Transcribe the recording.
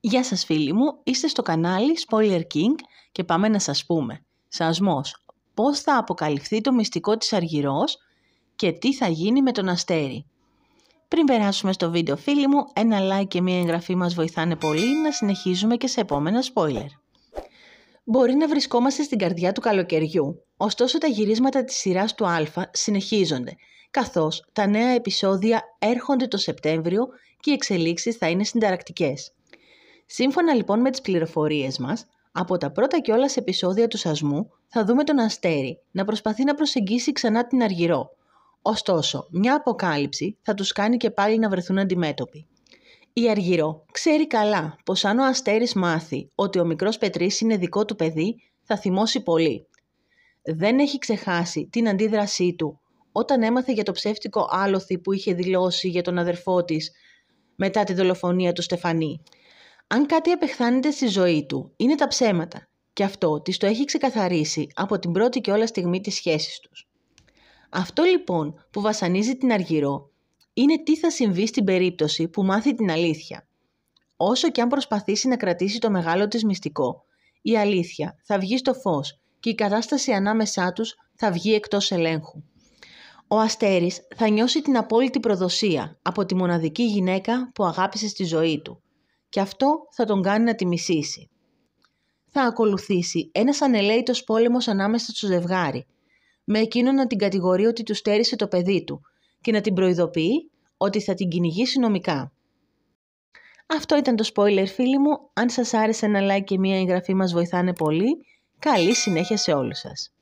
Γεια σας φίλοι μου, είστε στο κανάλι Spoiler King και πάμε να σας πούμε. Σασμός, πώς θα αποκαλυφθεί το μυστικό της Αργυρός και τι θα γίνει με τον Αστέρι. Πριν περάσουμε στο βίντεο φίλοι μου, ένα like και μια εγγραφή μας βοηθάνε πολύ να συνεχίζουμε και σε επόμενα spoiler. Μπορεί να βρισκόμαστε στην καρδιά του καλοκαιριού, ωστόσο τα γυρίσματα της σειράς του Α συνεχίζονται, καθώς τα νέα επεισόδια έρχονται το Σεπτέμβριο και οι εξελίξεις θα είναι συνταρακτικές. Σύμφωνα λοιπόν με τις πληροφορίες μας, από τα πρώτα σε επεισόδια του σασμού θα δούμε τον Αστέρι να προσπαθεί να προσεγγίσει ξανά την Αργυρό. Ωστόσο, μια αποκάλυψη θα τους κάνει και πάλι να βρεθούν αντιμέτωποι. Η Αργυρό ξέρει καλά πως αν ο Αστέρης μάθει ότι ο μικρός Πετρής είναι δικό του παιδί, θα θυμώσει πολύ. Δεν έχει ξεχάσει την αντίδρασή του όταν έμαθε για το ψεύτικο άλοθη που είχε δηλώσει για τον αδερφό της μετά τη δολοφονία του Στεφανή. Αν κάτι απεχθάνεται στη ζωή του, είναι τα ψέματα. Και αυτό της το έχει ξεκαθαρίσει από την πρώτη και όλα στιγμή της σχέσης τους. Αυτό λοιπόν που βασανίζει την Αργυρό είναι τι θα συμβεί στην περίπτωση που μάθει την αλήθεια. Όσο και αν προσπαθήσει να κρατήσει το μεγάλο της μυστικό, η αλήθεια θα βγει στο φως και η κατάσταση ανάμεσά τους θα βγει εκτός ελέγχου. Ο Αστέρης θα νιώσει την απόλυτη προδοσία από τη μοναδική γυναίκα που αγάπησε στη ζωή του και αυτό θα τον κάνει να τη μισήσει. Θα ακολουθήσει ένας ανελέητος πόλεμος ανάμεσα στο ζευγάρι, με εκείνο να την κατηγορεί ότι του στέρισε το παιδί του και να την προειδοποιεί ότι θα την κυνηγήσει νομικά. Αυτό ήταν το spoiler φίλοι μου. Αν σας άρεσε ένα like και μια εγγραφή μας βοηθάνε πολύ. Καλή συνέχεια σε όλους σας.